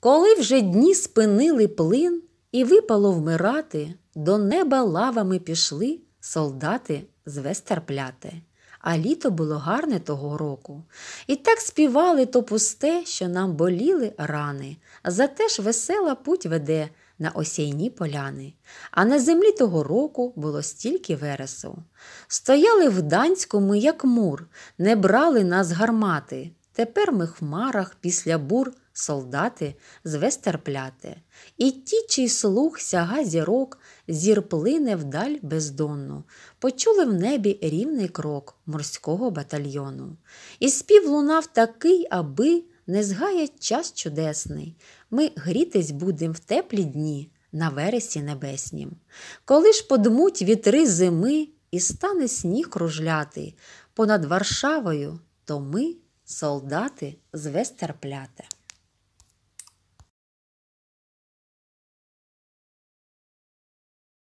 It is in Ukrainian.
Коли вже дні спинили плин і випало вмирати, до неба лавами пішли солдати з вестерпляти. А літо було гарне того року. І так співали то пусте, що нам боліли рани, зате ж весела путь веде на осінні поляни. А на землі того року було стільки вересу. Стояли в данському, як мур, не брали нас гармати. Тепер ми в хмарах після бур солдати з і ті, чий слух сяга зірок, зір плине вдаль бездонну, почули в небі рівний крок морського батальйону. І спів лунав такий, аби не згає час чудесний. Ми грітись будем в теплі дні на вересі небеснім. Коли ж подмуть вітри зими, і стане сніг кружляти понад Варшавою, то ми солдати звестерпляте.